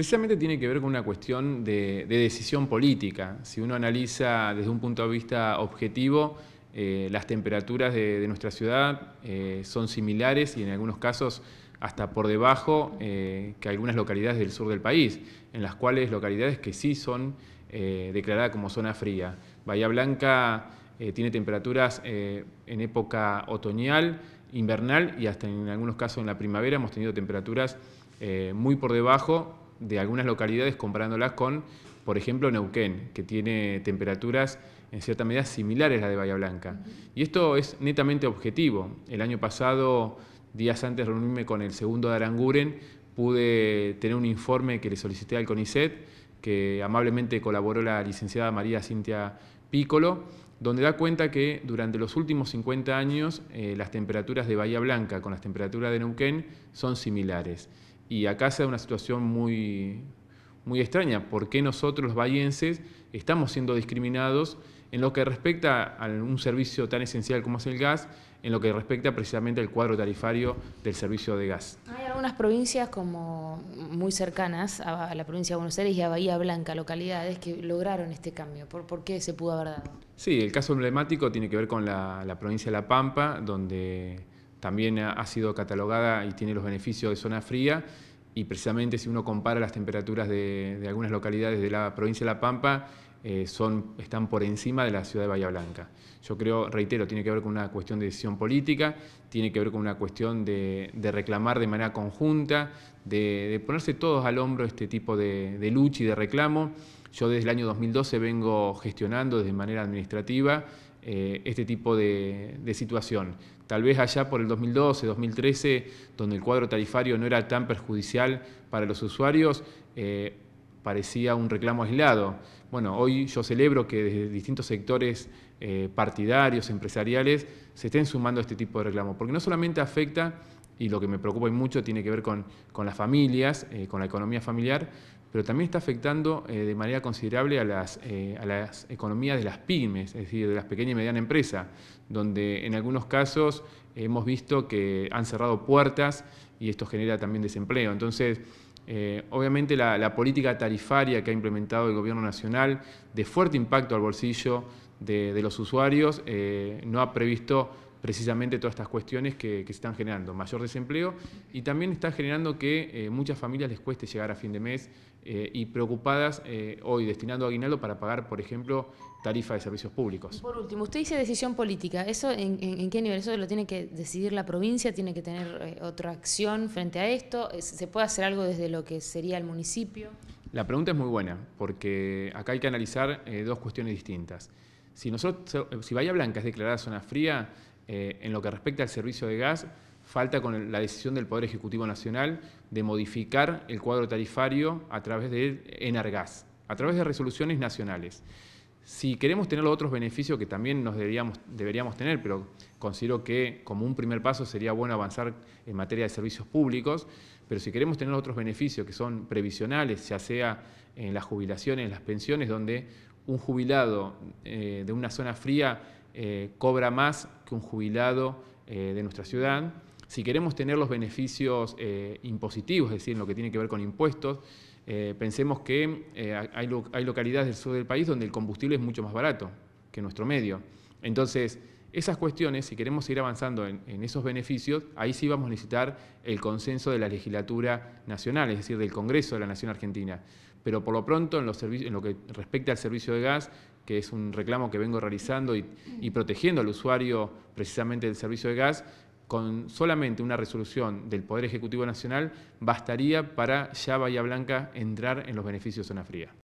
precisamente tiene que ver con una cuestión de, decisión política. Si uno analiza desde un punto de vista objetivo, eh, las temperaturas de, nuestra ciudad eh, son similares y en algunos casos hasta por debajo eh, que algunas localidades del sur del país, en las cuales localidades que sí son declaradas como zona fría. Bahía Blanca tiene temperaturas en época otoñal, invernal y hasta en algunos casos en la primavera hemos tenido temperaturas muy por debajo de algunas localidades comparándolas con, por ejemplo, Neuquén, que tiene temperaturas en cierta medida similares a las de Bahía Blanca. Y esto es netamente objetivo. El año pasado, días antes de reunirme con el segundo de Aranguren, pude tener un informe que le solicité al CONICET, que amablemente colaboró la licenciada María Cintia Piccolo, donde da cuenta que durante los últimos 50 años eh, las temperaturas de Bahía Blanca con las temperaturas de Neuquén son similares. Y acá se da una situación muy, muy extraña. ¿Por qué nosotros los vallenses estamos siendo discriminados en lo que respecta a un servicio tan esencial como es el gas, en lo que respecta precisamente al cuadro tarifario del servicio de gas? Hay algunas provincias como muy cercanas a la provincia de Buenos Aires y a Bahía Blanca, localidades que lograron este cambio. ¿Por, por qué se pudo haber dado? Sí, el caso emblemático tiene que ver con la, la provincia de La Pampa, donde también ha sido catalogada y tiene los beneficios de zona fría y precisamente si uno compara las temperaturas de, algunas localidades de la provincia de La Pampa, eh, son, están por encima de la ciudad de Bahía Blanca. Yo creo, reitero, tiene que ver con una cuestión de decisión política, tiene que ver con una cuestión de, reclamar de manera conjunta, de, ponerse todos al hombro este tipo de, de lucha y de reclamo. Yo desde el año 2012 vengo gestionando de manera administrativa eh, este tipo de, situación. Tal vez allá por el 2012, 2013, donde el cuadro tarifario no era tan perjudicial para los usuarios, eh, parecía un reclamo aislado. Bueno, hoy yo celebro que desde distintos sectores eh, partidarios, empresariales, se estén sumando a este tipo de reclamo, porque no solamente afecta, y lo que me preocupa mucho tiene que ver con, las familias, con la economía familiar, pero también está afectando eh, de manera considerable a las, eh, a las, economías de las pymes, es decir, de las pequeñas y medianas empresas, donde en algunos casos hemos visto que han cerrado puertas y esto genera también desempleo. Entonces, eh, obviamente la, política tarifaria que ha implementado el Gobierno Nacional de fuerte impacto al bolsillo de los usuarios no ha previsto precisamente todas estas cuestiones que, se están generando, mayor desempleo y también está generando que eh, muchas familias les cueste llegar a fin de mes eh, y preocupadas eh, hoy destinando aguinaldo para pagar, por ejemplo, tarifa de servicios públicos. Por último, usted dice decisión política, ¿eso en, qué nivel? ¿Eso lo tiene que decidir la provincia? ¿Tiene que tener otra acción frente a esto? ¿Se puede hacer algo desde lo que sería el municipio? La pregunta es muy buena, porque acá hay que analizar dos cuestiones distintas. Si, nosotros, si Bahía Blanca es declarada zona fría, eh, en lo que respecta al servicio de gas, falta con la decisión del Poder Ejecutivo Nacional de modificar el cuadro tarifario a través de Enargas, a través de resoluciones nacionales. Si queremos tener los otros beneficios que también nos deberíamos, deberíamos tener, pero considero que como un primer paso sería bueno avanzar en materia de servicios públicos, pero si queremos tener los otros beneficios que son previsionales, ya sea en las jubilaciones, en las pensiones, donde un jubilado eh, de una zona fría eh, cobra más que un jubilado eh, de nuestra ciudad. Si queremos tener los beneficios eh, impositivos, es decir, en lo que tiene que ver con impuestos, pensemos que hay, hay localidades del sur del país donde el combustible es mucho más barato que nuestro medio. Entonces, esas cuestiones, si queremos seguir avanzando en, esos beneficios, ahí sí vamos a necesitar el consenso de la legislatura nacional, es decir, del Congreso de la Nación Argentina. Pero por lo pronto, en, en lo que respecta al servicio de gas, que es un reclamo que vengo realizando y, y protegiendo al usuario precisamente del servicio de gas, con solamente una resolución del Poder Ejecutivo Nacional bastaría para ya Bahía Blanca entrar en los beneficios de zona fría.